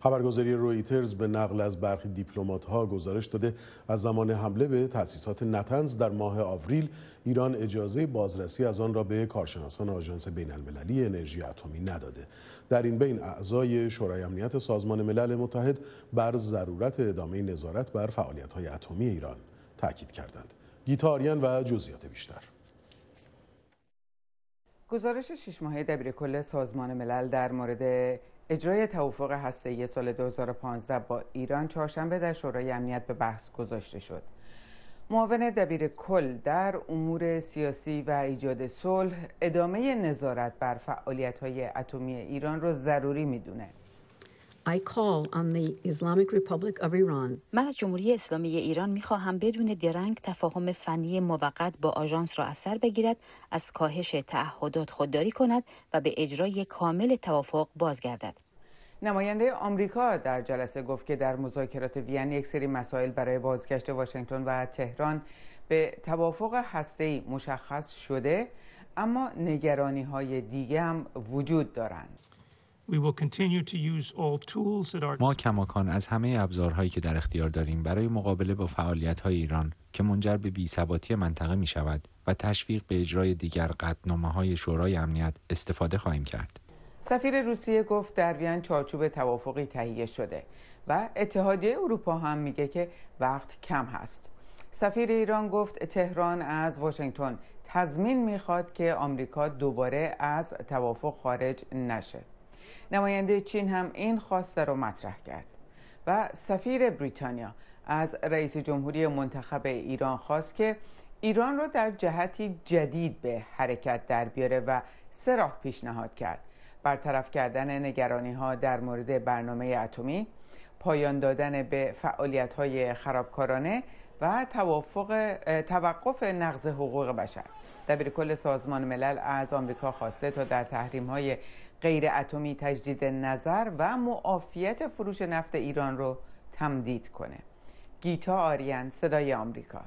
خبرگزاری رویترز به نقل از برخی ها گزارش داده از زمان حمله به تأسیسات نتنز در ماه آوریل ایران اجازه بازرسی از آن را به کارشناسان آژانس المللی انرژی اتمی نداده در این بین اعضای شورای امنیت سازمان ملل متحد بر ضرورت ادامه نظارت بر های اتمی ایران تاکید کردند گیتاریان و جزئیات بیشتر گزارش شش ماهه دبیر سازمان ملل در مورد اجرای توافق هسته‌ای سال 2015 با ایران چهارشنبه در شورای امنیت به بحث گذاشته شد. معاون دبیر کل در امور سیاسی و ایجاد صلح ادامه نظارت بر های اتمی ایران را ضروری میدونه من از جمهوری اسلامی ایران می بدون درنگ تفاهم فنی موقت با آژانس را اثر بگیرد، از کاهش تعهدات خودداری کند و به اجرای کامل توافق بازگردد. نماینده آمریکا در جلسه گفت که در مذاکرات وین یک سری مسائل برای بازگشت واشنگتن و تهران به توافق هسته‌ای مشخص شده اما نگرانی های دیگه هم وجود دارند. ما کماکان از همه ابزارهایی که در اختیار داریم برای مقابله با فعالیت ایران که منجر به بیثباتی منطقه می شود و تشویق به اجرای دیگر قطنامه های شورای امنیت استفاده خواهیم کرد. سفیر روسیه گفت در وین چارچوب توافقی تهیه شده و اتحادیه اروپا هم میگه که وقت کم هست. سفیر ایران گفت تهران از واشنگتن تضمین میخواد که آمریکا دوباره از توافق خارج نشه. نماینده چین هم این خواسته را مطرح کرد و سفیر بریتانیا از رئیس جمهوری منتخب ایران خواست که ایران را در جهتی جدید به حرکت در بیاره و سه راه پیشنهاد کرد برطرف کردن نگرانی ها در مورد برنامه اتمی پایان دادن به فعالیت های خرابکارانه و توافق توقف نقض حقوق بشر دبیر کل سازمان ملل از آمریکا خواسته تا در تحریم های غیر اتمی تجدید نظر و معافیت فروش نفت ایران رو تمدید کنه گیتا آریان صدای آمریکا